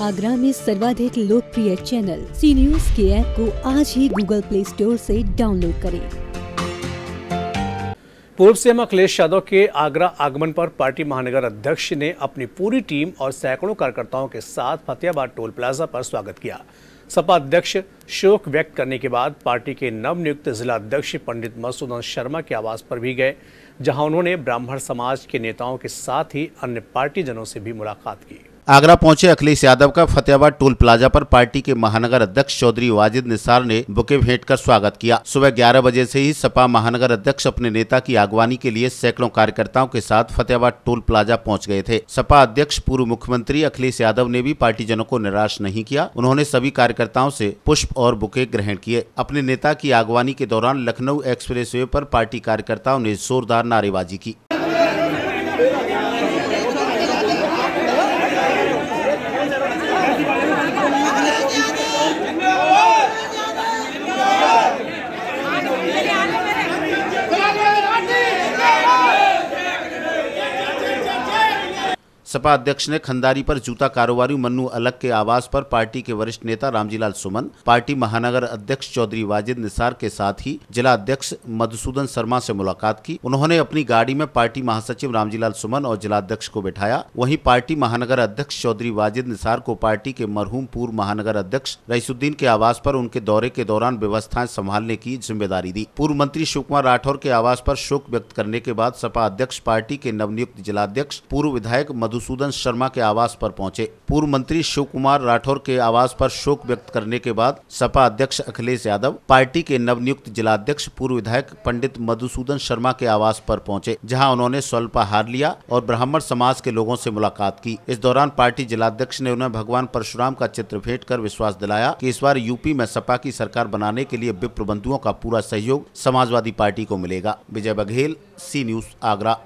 आगरा में सर्वाधिक लोकप्रिय चैनल सी न्यूज के ऐप को आज ही गूगल प्ले स्टोर से डाउनलोड करें पूर्व सीएम अखिलेश यादव के आगरा आगमन पर पार्टी महानगर अध्यक्ष ने अपनी पूरी टीम और सैकड़ों कार्यकर्ताओं के साथ फतेहाबाद टोल प्लाजा पर स्वागत किया सपा अध्यक्ष शोक व्यक्त करने के बाद पार्टी के नवनियुक्त जिला अध्यक्ष पंडित मसूदन शर्मा के आवास पर भी गए जहां उन्होंने ब्राह्मण समाज के नेताओं के साथ ही अन्य पार्टीजनों से भी मुलाकात की आगरा पहुंचे अखिलेश यादव का फतेहाबाद टोल प्लाजा पर पार्टी के महानगर अध्यक्ष चौधरी वाजिद निसार ने बुके भेंट कर स्वागत किया सुबह 11 बजे से ही सपा महानगर अध्यक्ष अपने नेता की आगवानी के लिए सैकड़ों कार्यकर्ताओं के साथ फतेहाबाद टोल प्लाजा पहुंच गए थे सपा अध्यक्ष पूर्व मुख्यमंत्री अखिलेश यादव ने भी जनों को निराश नहीं किया उन्होंने सभी कार्यकर्ताओं ऐसी पुष्प और बुके ग्रहण किए अपने नेता की आगवानी के दौरान लखनऊ एक्सप्रेस वे पार्टी कार्यकर्ताओं ने जोरदार नारेबाजी की सपा अध्यक्ष ने खंदारी पर जूता कारोबारी मन्नू अलग के आवास पर पार्टी के वरिष्ठ नेता रामजीलाल सुमन पार्टी महानगर अध्यक्ष चौधरी वाजिद निसार के साथ ही जिला अध्यक्ष मधुसूदन शर्मा से मुलाकात की उन्होंने अपनी गाड़ी में पार्टी महासचिव रामजीलाल सुमन और जिलाध्यक्ष को बैठाया वहीं पार्टी महानगर अध्यक्ष चौधरी वाजिद निसार को पार्टी के मरहूम पूर्व महानगर अध्यक्ष रईसुद्दीन के आवास पर उनके दौरे के दौरान व्यवस्थाएं संभालने की जिम्मेदारी दी पूर्व मंत्री शिव कुमार राठौर के आवास पर शोक व्यक्त करने के बाद सपा अध्यक्ष पार्टी के नवनियुक्त जिलाध्यक्ष पूर्व विधायक मधु मधुसूदन शर्मा के आवास पर पहुंचे पूर्व मंत्री शिव कुमार राठौर के आवास पर शोक व्यक्त करने के बाद सपा अध्यक्ष अखिलेश यादव पार्टी के नवनियुक्त जिलाध्यक्ष पूर्व विधायक पंडित मधुसूदन शर्मा के आवास पर पहुंचे जहां उन्होंने स्वल्पाहार लिया और ब्राह्मण समाज के लोगों से मुलाकात की इस दौरान पार्टी जिलाध्यक्ष ने उन्हें भगवान परशुराम का चित्र भेंट कर विश्वास दिलाया कि इस बार यूपी में सपा की सरकार बनाने के लिए विप्र बंधुओं का पूरा सहयोग समाजवादी पार्टी को मिलेगा विजय बघेल सी न्यूज आगरा